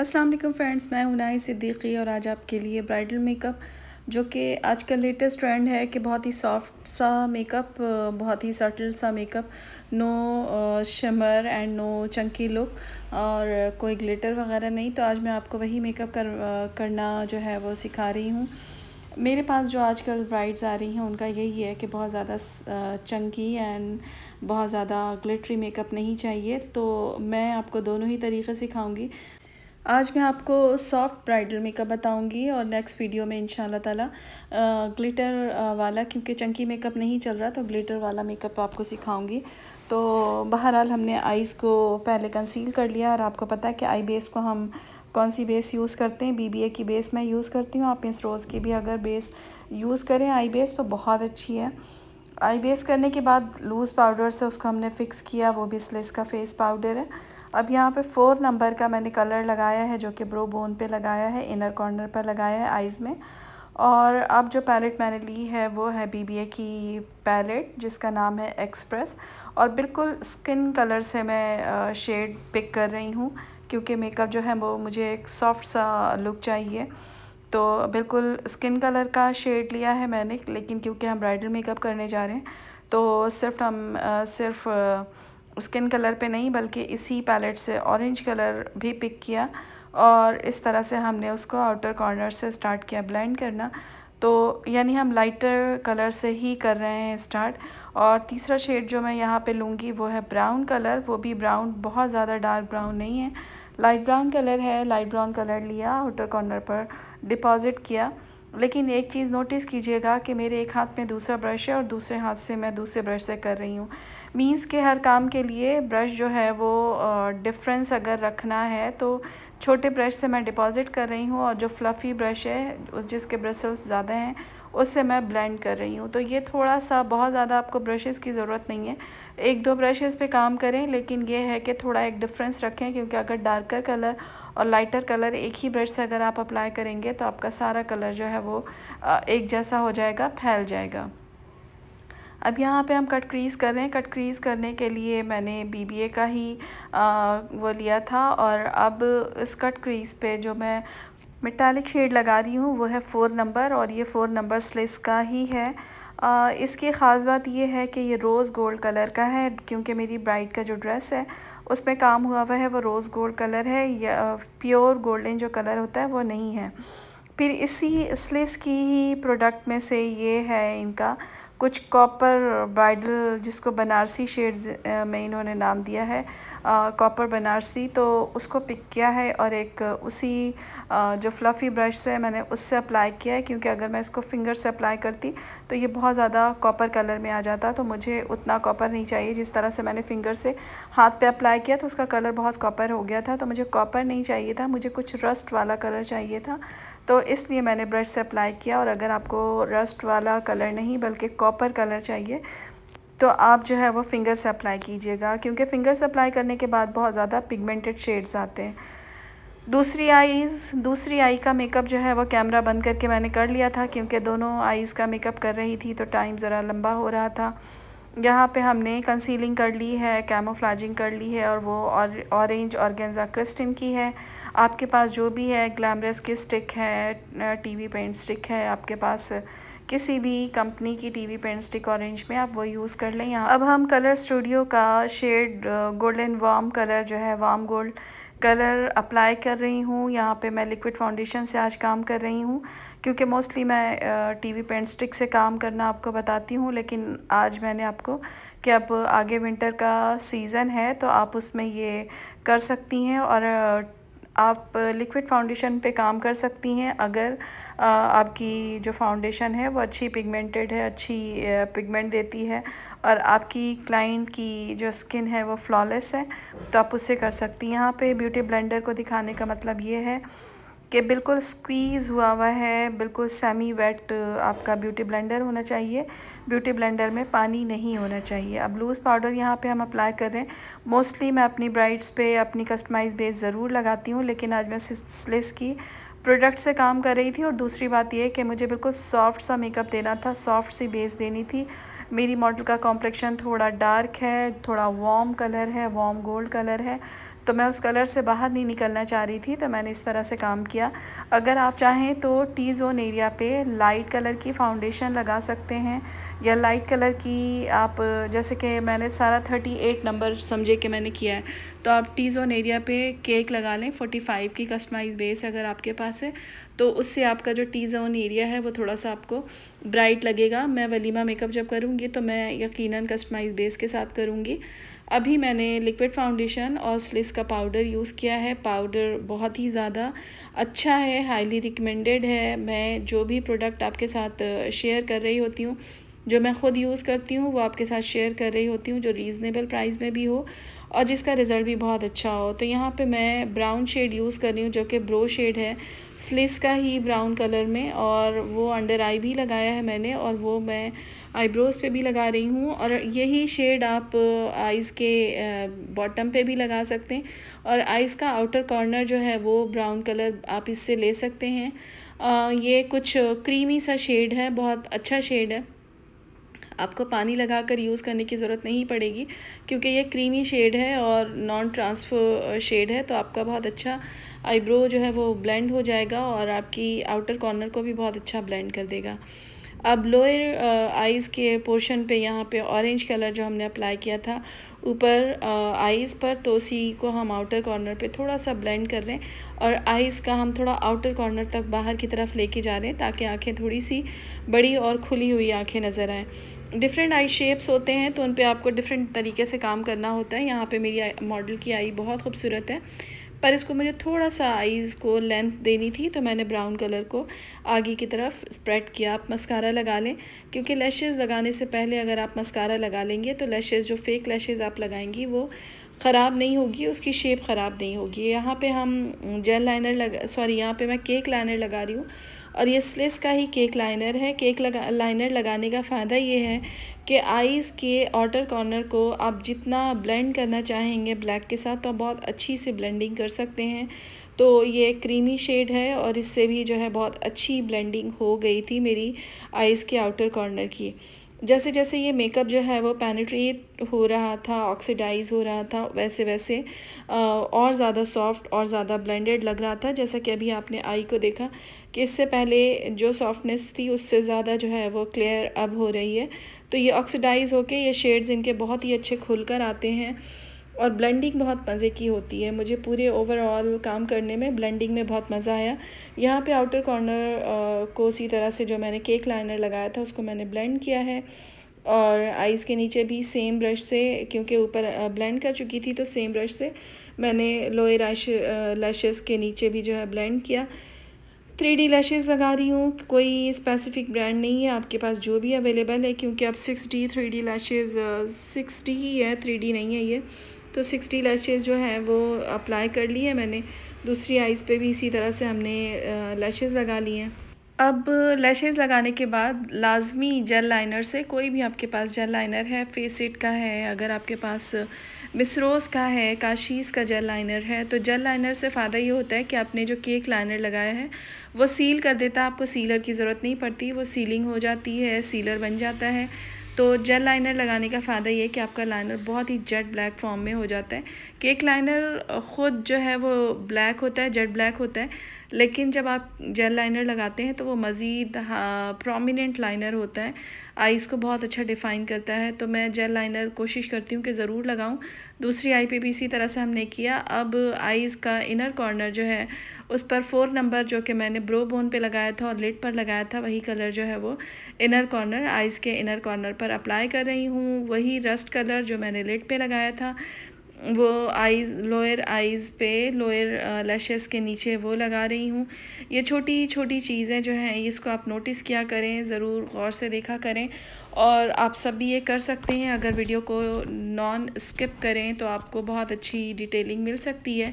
अस्सलाम वालेकुम फ्रेंड्स मैं हुनाई सिद्दीकी और आज आपके लिए ब्राइडल मेकअप जो कि आज का लेटेस्ट ट्रेंड है कि बहुत ही सॉफ्ट सा मेकअप बहुत ही सटल सा makeup no shimmer and no chunky look और कोई ग्लिटर वगैरह नहीं तो आज मैं आपको वही मेकअप कर करना जो है वो सिखा रही हूँ मेरे पास जो आजकल ब्राइड्स आ रही हैं उनका यही है कि बहुत ज़्यादा चंकी एंड बहुत ज़्यादा ग्लिटरी मेकअप नहीं चाहिए तो मैं आपको दोनों ही तरीके सिखाऊंगी आज मैं आपको सॉफ्ट ब्राइडल मेकअप बताऊंगी और नेक्स्ट वीडियो में इन ताला ग्लिटर वाला क्योंकि चंकी मेकअप नहीं चल रहा तो ग्लिटर वाला मेकअप आपको सिखाऊंगी तो बहरहाल हमने आइज़ को पहले कंसील कर लिया और आपको पता है कि आई बेस को हम कौन सी बेस यूज़ करते हैं बीबीए की बेस मैं यूज़ करती हूँ आप इस रोज़ की भी अगर बेस यूज़ करें आई बेस तो बहुत अच्छी है आई बेस करने के बाद लूज़ पाउडर से उसको हमने फ़िक्स किया वो भी स्लिस का फेस पाउडर है अब यहाँ पे फोर नंबर का मैंने कलर लगाया है जो कि ब्रो बोन पे लगाया है इनर कॉर्नर पर लगाया है आइज़ में और अब जो पैलेट मैंने ली है वो है बीबीए की पैलेट जिसका नाम है एक्सप्रेस और बिल्कुल स्किन कलर से मैं शेड पिक कर रही हूँ क्योंकि मेकअप जो है वो मुझे एक सॉफ्ट सा लुक चाहिए तो बिल्कुल स्किन कलर का शेड लिया है मैंने लेकिन क्योंकि हम ब्राइडल मेकअप करने जा रहे हैं तो सिर्फ हम सिर्फ़ स्किन कलर पे नहीं बल्कि इसी पैलेट से ऑरेंज कलर भी पिक किया और इस तरह से हमने उसको आउटर कॉर्नर से स्टार्ट किया ब्लेंड करना तो यानी हम लाइटर कलर से ही कर रहे हैं स्टार्ट और तीसरा शेड जो मैं यहाँ पे लूँगी वो है ब्राउन कलर वो भी ब्राउन बहुत ज़्यादा डार्क ब्राउन नहीं है लाइट ब्राउन कलर है लाइट ब्राउन कलर लिया आउटर कॉर्नर पर डिपॉज़िट किया लेकिन एक चीज़ नोटिस कीजिएगा कि मेरे एक हाथ में दूसरा ब्रश है और दूसरे हाथ से मैं दूसरे ब्रश से कर रही हूँ मीन्स के हर काम के लिए ब्रश जो है वो डिफरेंस अगर रखना है तो छोटे ब्रश से मैं डिपॉजिट कर रही हूँ और जो फ्लफ़ी ब्रश है उस जिसके ब्रसल्स ज़्यादा हैं उससे मैं ब्लेंड कर रही हूँ तो ये थोड़ा सा बहुत ज़्यादा आपको ब्रशेस की ज़रूरत नहीं है एक दो ब्रशेस पे काम करें लेकिन ये है कि थोड़ा एक डिफरेंस रखें क्योंकि अगर डार्कर कलर और लाइटर कलर एक ही ब्रश से अगर आप अप्लाई करेंगे तो आपका सारा कलर जो है वो एक जैसा हो जाएगा फैल जाएगा अब यहाँ पे हम कट क्रीज़ कर रहे हैं कट क्रीज़ करने के लिए मैंने बीबीए का ही आ, वो लिया था और अब इस कट क्रीज़ पे जो मैं मेटालिक शेड लगा रही हूँ वो है फ़ोर नंबर और ये फ़ोर नंबर स्लिस का ही है आ, इसकी ख़ास बात ये है कि ये रोज़ गोल्ड कलर का है क्योंकि मेरी ब्राइड का जो ड्रेस है उसमें काम हुआ हुआ है वो रोज़ गोल्ड कलर है या प्योर गोल्डन जो कलर होता है वो नहीं है फिर इसी स्लिस की ही प्रोडक्ट में से ये है इनका कुछ कॉपर ब्राइडल जिसको बनारसी शेड्स में इन्होंने नाम दिया है कॉपर बनारसी तो उसको पिक किया है और एक उसी आ, जो फ्लफ़ी ब्रश से मैंने उससे अप्लाई किया है क्योंकि अगर मैं इसको फिंगर से अप्लाई करती तो ये बहुत ज़्यादा कॉपर कलर में आ जाता तो मुझे उतना कॉपर नहीं चाहिए जिस तरह से मैंने फिंगर से हाथ पे अप्लाई किया तो उसका कलर बहुत कॉपर हो गया था तो मुझे कॉपर नहीं चाहिए था मुझे कुछ रस्ट वाला कलर चाहिए था तो इसलिए मैंने ब्रश से अप्लाई किया और अगर आपको रस्ट वाला कलर नहीं बल्कि कॉपर कलर चाहिए तो आप जो है वो फिंगर से अप्लाई कीजिएगा क्योंकि फिंगर से अप्लाई करने के बाद बहुत ज़्यादा पिगमेंटेड शेड्स आते हैं दूसरी आईज़ दूसरी आई का मेकअप जो है वो कैमरा बंद करके मैंने कर लिया था क्योंकि दोनों आईज़ का मेकअप कर रही थी तो टाइम ज़रा लंबा हो रहा था यहाँ पे हमने कंसीलिंग कर ली है कैमोफ्लाजिंग कर ली है और वो और ऑरेंज और गेंजा क्रिस्टिन की है आपके पास जो भी है ग्लैमरस की स्टिक है टीवी पेंट स्टिक है आपके पास किसी भी कंपनी की टीवी पेंट स्टिक ऑरेंज में आप वो यूज़ कर लें यहाँ अब हम कलर स्टूडियो का शेड गोल्डन वार्म कलर जो है वार्म गोल्ड कलर अप्लाई कर रही हूँ यहाँ पे मैं लिक्विड फाउंडेशन से आज काम कर रही हूँ क्योंकि मोस्टली मैं टीवी पेंट स्टिक से काम करना आपको बताती हूँ लेकिन आज मैंने आपको कि अब आगे विंटर का सीज़न है तो आप उसमें ये कर सकती हैं और आप लिक्विड फाउंडेशन पे काम कर सकती हैं अगर आपकी जो फाउंडेशन है वो अच्छी पिगमेंटेड है अच्छी पिगमेंट देती है और आपकी क्लाइंट की जो स्किन है वो फ्लॉलेस है तो आप उससे कर सकती हैं यहाँ पे ब्यूटी ब्लेंडर को दिखाने का मतलब ये है कि बिल्कुल स्क्वीज़ हुआ हुआ है बिल्कुल सेमी वेट आपका ब्यूटी ब्लेंडर होना चाहिए ब्यूटी ब्लेंडर में पानी नहीं होना चाहिए अब लूज़ पाउडर यहाँ पे हम अप्लाई कर रहे हैं मोस्टली मैं अपनी ब्राइड्स पे अपनी कस्टमाइज बेस ज़रूर लगाती हूँ लेकिन आज मैं सिसलेस की प्रोडक्ट से काम कर रही थी और दूसरी बात यह कि मुझे बिल्कुल सॉफ्ट सा मेकअप देना था सॉफ्ट सी बेस देनी थी मेरी मॉडल का कॉम्प्लेक्शन थोड़ा डार्क है थोड़ा वार्म कलर है वार्म गोल्ड कलर है तो मैं उस कलर से बाहर नहीं निकलना चाह रही थी तो मैंने इस तरह से काम किया अगर आप चाहें तो टी जोन एरिया पे लाइट कलर की फाउंडेशन लगा सकते हैं या लाइट कलर की आप जैसे कि मैंने सारा थर्टी एट नंबर समझे कि मैंने किया है तो आप टी जोन एरिया पे केक लगा लें फोर्टी फाइव की कस्टमाइज बेस अगर आपके पास है तो उससे आपका जो टी जोन एरिया है वो थोड़ा सा आपको ब्राइट लगेगा मैं वलीमा मेकअप जब करूँगी तो मैं यकीनन कस्टमाइज बेस के साथ करूँगी अभी मैंने लिक्विड फाउंडेशन और स्लिस का पाउडर यूज़ किया है पाउडर बहुत ही ज़्यादा अच्छा है हाईली रिकमेंडेड है मैं जो भी प्रोडक्ट आपके साथ शेयर कर रही होती हूँ जो मैं ख़ुद यूज़ करती हूँ वो आपके साथ शेयर कर रही होती हूँ जो रीज़नेबल प्राइस में भी हो और जिसका रिज़ल्ट भी बहुत अच्छा हो तो यहाँ पे मैं ब्राउन शेड यूज़ कर रही हूँ जो कि ब्रो शेड है स्लिस का ही ब्राउन कलर में और वो अंडर आई भी लगाया है मैंने और वो मैं आईब्रोज़ पे भी लगा रही हूँ और यही शेड आप आइज़ के बॉटम पे भी लगा सकते हैं और आइज़ का आउटर कॉर्नर जो है वो ब्राउन कलर आप इससे ले सकते हैं आ, ये कुछ क्रीमी सा शेड है बहुत अच्छा शेड है आपको पानी लगा कर यूज़ करने की ज़रूरत नहीं पड़ेगी क्योंकि ये क्रीमी शेड है और नॉन ट्रांसफर शेड है तो आपका बहुत अच्छा आईब्रो जो है वो ब्लेंड हो जाएगा और आपकी आउटर कॉर्नर को भी बहुत अच्छा ब्लेंड कर देगा अब लोअर आइज़ के पोर्शन पे यहाँ पे ऑरेंज कलर जो हमने अप्लाई किया था ऊपर आइज़ पर तो उसी को हम आउटर कॉर्नर पे थोड़ा सा ब्लेंड कर रहे हैं और आइज़ का हम थोड़ा आउटर कॉर्नर तक बाहर की तरफ लेके जा रहे हैं ताकि आंखें थोड़ी सी बड़ी और खुली हुई आंखें नज़र आएँ डिफरेंट आई शेप्स होते हैं तो उन पर आपको डिफरेंट तरीके से काम करना होता है यहाँ पर मेरी मॉडल की आई बहुत खूबसूरत है पर इसको मुझे थोड़ा सा आईज़ को लेंथ देनी थी तो मैंने ब्राउन कलर को आगे की तरफ स्प्रेड किया आप मस्कारा लगा लें क्योंकि लैशेज़ लगाने से पहले अगर आप मस्कारा लगा लेंगे तो लैशेज़ जो फेक लैशेज़ आप लगाएंगी वो ख़राब नहीं होगी उसकी शेप ख़राब नहीं होगी यहाँ पे हम जेल लाइनर लगा सॉरी यहाँ पे मैं केक लाइनर लगा रही हूँ और ये स्लिस का ही केक लाइनर है केक लगा लाइनर लगाने का फ़ायदा ये है कि आइज़ के आउटर कॉर्नर को आप जितना ब्लेंड करना चाहेंगे ब्लैक के साथ तो बहुत अच्छी से ब्लेंडिंग कर सकते हैं तो ये क्रीमी शेड है और इससे भी जो है बहुत अच्छी ब्लेंडिंग हो गई थी मेरी आइज़ के आउटर कॉर्नर की जैसे जैसे ये मेकअप जो है वो पेनिट्रेट हो रहा था ऑक्सीडाइज हो रहा था वैसे वैसे और ज़्यादा सॉफ्ट और ज़्यादा ब्लेंडेड लग रहा था जैसा कि अभी आपने आई को देखा कि इससे पहले जो सॉफ्टनेस थी उससे ज़्यादा जो है वो क्लियर अब हो रही है तो ये ऑक्सीडाइज़ होके ये शेड्स इनके बहुत ही अच्छे खुल आते हैं और ब्लेंडिंग बहुत मज़े की होती है मुझे पूरे ओवरऑल काम करने में ब्लेंडिंग में बहुत मज़ा आया यहाँ पे आउटर कॉर्नर को उसी तरह से जो मैंने केक लाइनर लगाया था उसको मैंने ब्लेंड किया है और आइज़ के नीचे भी सेम ब्रश से क्योंकि ऊपर ब्लेंड कर चुकी थी तो सेम ब्रश से मैंने लोए रैश लैशेस के नीचे भी जो है ब्लेंड किया थ्री डी लैशेज़ लगा रही हूँ कोई स्पेसिफिक ब्रांड नहीं है आपके पास जो भी अवेलेबल है क्योंकि अब six D three D lashes six D ही है थ्री डी नहीं है ये तो सिक्सटी लैशेज़ जो हैं वो अप्लाई कर ली है मैंने दूसरी आइज़ पे भी इसी तरह से हमने लैशेज़ लगा ली हैं अब लैशेज़ लगाने के बाद लाजमी जेल लाइनर से कोई भी आपके पास जेल लाइनर है फेसिट का है अगर आपके पास मिसरोज़ का है काशीज़ का जेल लाइनर है तो जेल लाइनर से फ़ायदा ये होता है कि आपने जो केक लाइनर लगाया है वो सील कर देता है आपको सीलर की ज़रूरत नहीं पड़ती वो सीलिंग हो जाती है सीलर बन जाता है तो जेल लाइनर लगाने का फ़ायदा ये है कि आपका लाइनर बहुत ही जेट ब्लैक फॉर्म में हो जाता है केक लाइनर ख़ुद जो है वो ब्लैक होता है जेट ब्लैक होता है लेकिन जब आप जेल लाइनर लगाते हैं तो वो मज़ीद प्रोमिनेंट हाँ, लाइनर होता है आईज़ को बहुत अच्छा डिफ़ाइन करता है तो मैं जेल लाइनर कोशिश करती हूँ कि ज़रूर लगाऊँ दूसरी आई पे भी इसी तरह से हमने किया अब आईज़ का इनर कॉर्नर जो है उस पर फोर नंबर जो कि मैंने ब्रो बोन पे लगाया था और लिट पर लगाया था वही कलर जो है वो इनर कॉर्नर आइज़ के इनर कॉर्नर पर अप्लाई कर रही हूँ वही रस्ट कलर जो मैंने लिट पर लगाया था वो आइज़ लोअर आइज़ पे लोअर लशेस uh, के नीचे वो लगा रही हूँ ये छोटी छोटी चीज़ें जो हैं इसको आप नोटिस किया करें ज़रूर गौर से देखा करें और आप सब भी ये कर सकते हैं अगर वीडियो को नॉन स्किप करें तो आपको बहुत अच्छी डिटेलिंग मिल सकती है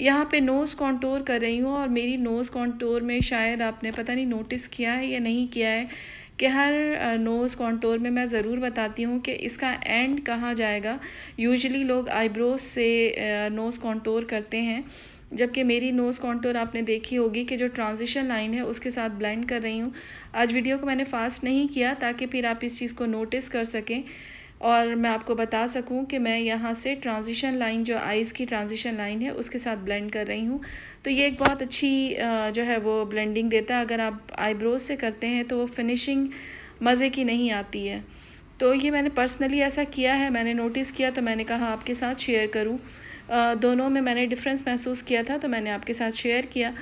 यहाँ पे नोज़ कॉन्टोर कर रही हूँ और मेरी नोज़ कॉन्टोर में शायद आपने पता नहीं नोटिस किया है या नहीं किया है कि हर नोज़ कॉन्टोर में मैं ज़रूर बताती हूँ कि इसका एंड कहाँ जाएगा यूजली लोग आईब्रोज से नोज़ कॉन्टोर करते हैं जबकि मेरी नोज़ कॉन्टोर आपने देखी होगी कि जो ट्रांजिशन लाइन है उसके साथ ब्लेंड कर रही हूँ आज वीडियो को मैंने फास्ट नहीं किया ताकि फिर आप इस चीज़ को नोटिस कर सकें और मैं आपको बता सकूं कि मैं यहाँ से ट्रांजिशन लाइन जो आइज़ की ट्रांजिशन लाइन है उसके साथ ब्लेंड कर रही हूँ तो ये एक बहुत अच्छी जो है वो ब्लेंडिंग देता है अगर आप आईब्रोज से करते हैं तो वो फिनिशिंग मज़े की नहीं आती है तो ये मैंने पर्सनली ऐसा किया है मैंने नोटिस किया तो मैंने कहा आपके साथ शेयर करूँ दोनों में मैंने डिफ्रेंस महसूस किया था तो मैंने आपके साथ शेयर किया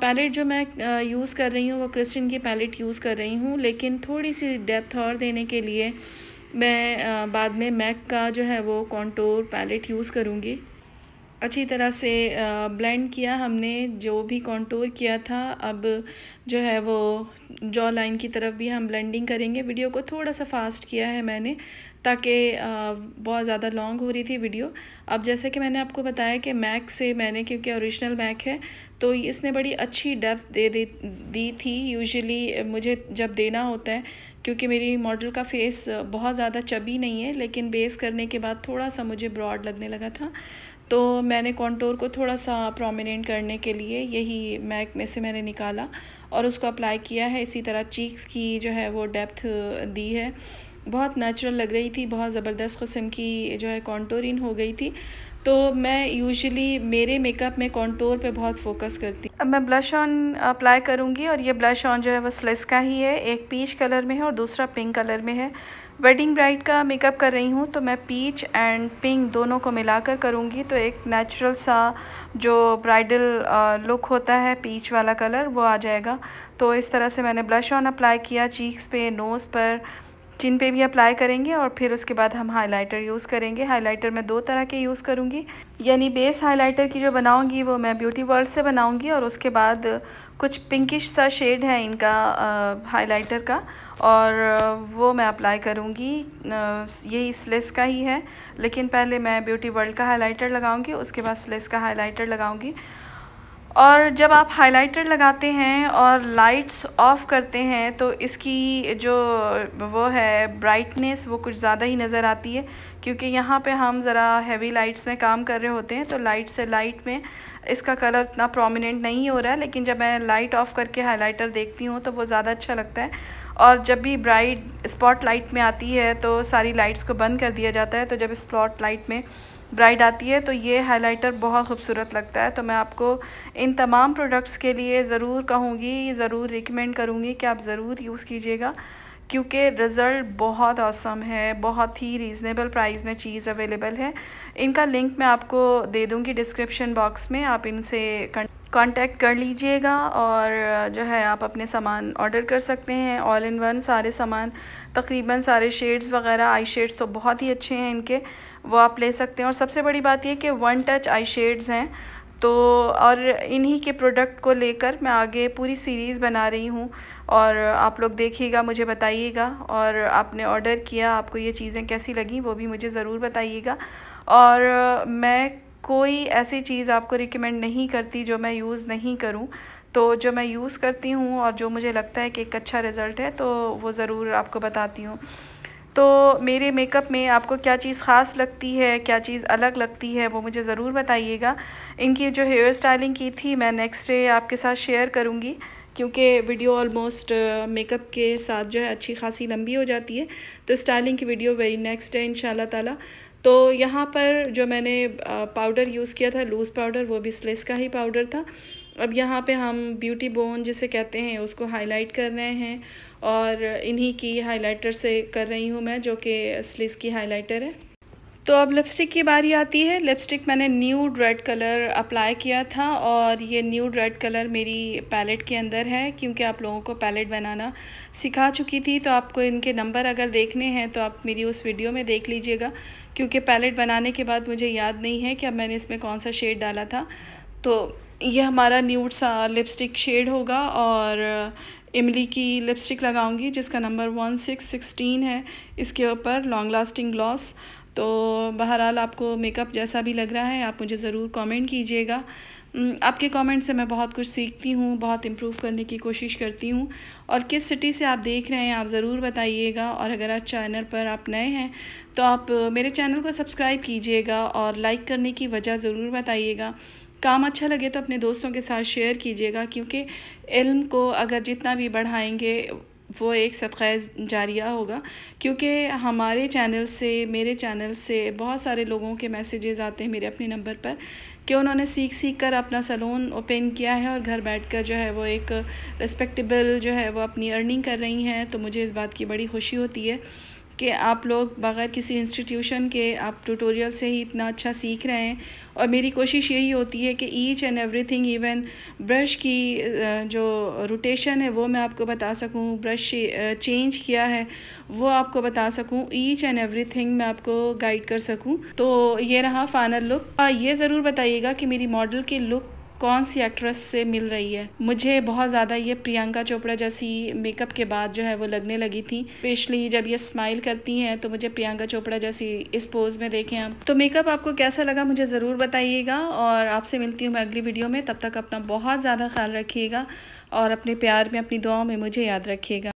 पैलेट जो मैं यूज़ कर रही हूँ वो क्रिस्टिन की पैलेट यूज़ कर रही हूँ लेकिन थोड़ी सी डेप्थ और देने के लिए मैं बाद में मैक का जो है वो कॉन्टोर पैलेट यूज़ करूँगी अच्छी तरह से ब्लेंड किया हमने जो भी कॉन्टोर किया था अब जो है वो जॉ लाइन की तरफ भी हम ब्लेंडिंग करेंगे वीडियो को थोड़ा सा फास्ट किया है मैंने ताकि बहुत ज़्यादा लॉन्ग हो रही थी वीडियो अब जैसे कि मैंने आपको बताया कि मैक से मैंने क्योंकि ओरिजिनल मैक है तो इसने बड़ी अच्छी डेप्थ दे, दे दी थी यूजली मुझे जब देना होता है क्योंकि मेरी मॉडल का फेस बहुत ज़्यादा चबी नहीं है लेकिन बेस करने के बाद थोड़ा सा मुझे ब्रॉड लगने लगा था तो मैंने कॉन्टोर को थोड़ा सा प्रोमिनेंट करने के लिए यही मैक में से मैंने निकाला और उसको अप्लाई किया है इसी तरह चीक्स की जो है वो डेप्थ दी है बहुत नेचुरल लग रही थी बहुत ज़बरदस्त कस्म की जो है कॉन्टोरिन हो गई थी तो मैं यूजुअली मेरे मेकअप में कॉन्टोर पे बहुत फोकस करती अब मैं ब्लश ऑन अप्लाई करूँगी और ये ब्लश ऑन जो है वो स्लेस का ही है एक पीच कलर में है और दूसरा पिंक कलर में है वेडिंग ब्राइड का मेकअप कर रही हूँ तो मैं पीच एंड पिंक दोनों को मिलाकर करूँगी तो एक नेचुरल सा जो ब्राइडल लुक होता है पीच वाला कलर वो आ जाएगा तो इस तरह से मैंने ब्लश ऑन अप्लाई किया चीक्स पे नोज़ पर चिन पे भी अप्लाई करेंगे और फिर उसके बाद हम हाइलाइटर यूज़ करेंगे हाइलाइटर मैं दो तरह के यूज़ करूँगी यानी बेस हाइलाइटर की जो बनाऊँगी वो मैं ब्यूटी वर्ल्ड से बनाऊँगी और उसके बाद कुछ पिंकिश सा शेड है इनका हाइलाइटर का और वो मैं अप्लाई करूँगी यही स्लेस का ही है लेकिन पहले मैं ब्यूटी वर्ल्ड का हाइलाइटर लगाऊँगी उसके बाद स्लेस का हाइलाइटर लगाऊँगी और जब आप हाइलाइटर लगाते हैं और लाइट्स ऑफ़ करते हैं तो इसकी जो वो है ब्राइटनेस वो कुछ ज़्यादा ही नज़र आती है क्योंकि यहाँ पे हम ज़रा हैवी लाइट्स में काम कर रहे होते हैं तो लाइट से लाइट में इसका कलर इतना प्रोमिनेंट नहीं हो रहा है लेकिन जब मैं लाइट ऑफ़ करके हाइलाइटर देखती हूँ तो वो ज़्यादा अच्छा लगता है और जब भी ब्राइट स्पॉट लाइट में आती है तो सारी लाइट्स को बंद कर दिया जाता है तो जब स्पॉट लाइट में ब्राइड आती है तो ये हाइलाइटर बहुत खूबसूरत लगता है तो मैं आपको इन तमाम प्रोडक्ट्स के लिए ज़रूर कहूँगी ज़रूर रिकमेंड करूँगी कि आप ज़रूर यूज़ कीजिएगा क्योंकि रिज़ल्ट बहुत औसम है बहुत ही रीज़नेबल प्राइस में चीज़ अवेलेबल है इनका लिंक मैं आपको दे दूँगी डिस्क्रिप्शन बॉक्स में आप इनसे कांटेक्ट कर लीजिएगा और जो है आप अपने सामान ऑर्डर कर सकते हैं ऑल इन वन सारे सामान तकरीबन सारे शेड्स वगैरह आई शेड्स तो बहुत ही अच्छे हैं इनके वो आप ले सकते हैं और सबसे बड़ी बात यह कि वन टच आई शेड्स हैं तो और इन्हीं के प्रोडक्ट को लेकर मैं आगे पूरी सीरीज़ बना रही हूँ और आप लोग देखिएगा मुझे बताइएगा और आपने ऑर्डर किया आपको ये चीज़ें कैसी लगी वो भी मुझे ज़रूर बताइएगा और मैं कोई ऐसी चीज़ आपको रिकमेंड नहीं करती जो मैं यूज़ नहीं करूँ तो जो मैं यूज़ करती हूँ और जो मुझे लगता है कि एक अच्छा रिज़ल्ट है तो वो ज़रूर आपको बताती हूँ तो मेरे मेकअप में आपको क्या चीज़ ख़ास लगती है क्या चीज़ अलग लगती है वो मुझे ज़रूर बताइएगा इनकी जो हेयर स्टाइलिंग की थी मैं नेक्स्ट डे आपके साथ शेयर करूँगी क्योंकि वीडियो ऑलमोस्ट मेकअप के साथ जो है अच्छी खासी लंबी हो जाती है तो स्टाइलिंग की video very next day in ताला तो यहाँ पर जो मैंने पाउडर uh, यूज़ किया था लूज़ पाउडर वो भी स्लेस का ही पाउडर था अब यहाँ पे हम ब्यूटी बोन जिसे कहते हैं उसको हाईलाइट कर रहे हैं और इन्हीं की हाईलाइटर से कर रही हूँ मैं जो कि स्लिस की हाईलाइटर है तो अब लिपस्टिक की बारी आती है लिपस्टिक मैंने न्यूड रेड कलर अप्लाई किया था और ये न्यूड रेड कलर मेरी पैलेट के अंदर है क्योंकि आप लोगों को पैलेट बनाना सिखा चुकी थी तो आपको इनके नंबर अगर देखने हैं तो आप मेरी उस वीडियो में देख लीजिएगा क्योंकि पैलेट बनाने के बाद मुझे याद नहीं है कि अब मैंने इसमें कौन सा शेड डाला था तो ये हमारा न्यूट सा लिपस्टिक शेड होगा और इमली की लिपस्टिक लगाऊंगी जिसका नंबर वन सिक्स सिक्सटीन है इसके ऊपर लॉन्ग लास्टिंग ग्लॉस तो बहरहाल आपको मेकअप जैसा भी लग रहा है आप मुझे ज़रूर कमेंट कीजिएगा आपके कमेंट से मैं बहुत कुछ सीखती हूँ बहुत इम्प्रूव करने की कोशिश करती हूँ और किस सिटी से आप देख रहे हैं आप ज़रूर बताइएगा और अगर आप चैनल पर आप नए हैं तो आप मेरे चैनल को सब्सक्राइब कीजिएगा और लाइक करने की वजह ज़रूर बताइएगा काम अच्छा लगे तो अपने दोस्तों के साथ शेयर कीजिएगा क्योंकि इल्म को अगर जितना भी बढ़ाएंगे वो एक सदक़ जारिया होगा क्योंकि हमारे चैनल से मेरे चैनल से बहुत सारे लोगों के मैसेजेस आते हैं मेरे अपने नंबर पर कि उन्होंने सीख सीख कर अपना सलून ओपन किया है और घर बैठ कर जो है वो एक रिस्पेक्टेबल जो है वो अपनी अर्निंग कर रही हैं तो मुझे इस बात की बड़ी खुशी होती है कि आप लोग बग़ैर किसी इंस्टीट्यूशन के आप ट्यूटोरियल से ही इतना अच्छा सीख रहे हैं और मेरी कोशिश यही होती है कि each and everything even brush की जो रोटेशन है वो मैं आपको बता सकूं ब्रश चेंज किया है वो आपको बता सकूं ईच एंड एवरीथिंग मैं आपको गाइड कर सकूं तो ये रहा फाइनल लुक ये ज़रूर बताइएगा कि मेरी मॉडल की लुक कौन सी एक्ट्रेस से मिल रही है मुझे बहुत ज़्यादा ये प्रियंका चोपड़ा जैसी मेकअप के बाद जो है वो लगने लगी थी स्पेशली जब ये स्माइल करती हैं तो मुझे प्रियंका चोपड़ा जैसी इस पोज़ में देखें आप तो मेकअप आपको कैसा लगा मुझे ज़रूर बताइएगा और आपसे मिलती हूँ मैं अगली वीडियो में तब तक अपना बहुत ज़्यादा ख्याल रखिएगा और अपने प्यार में अपनी दुआओं में मुझे याद रखिएगा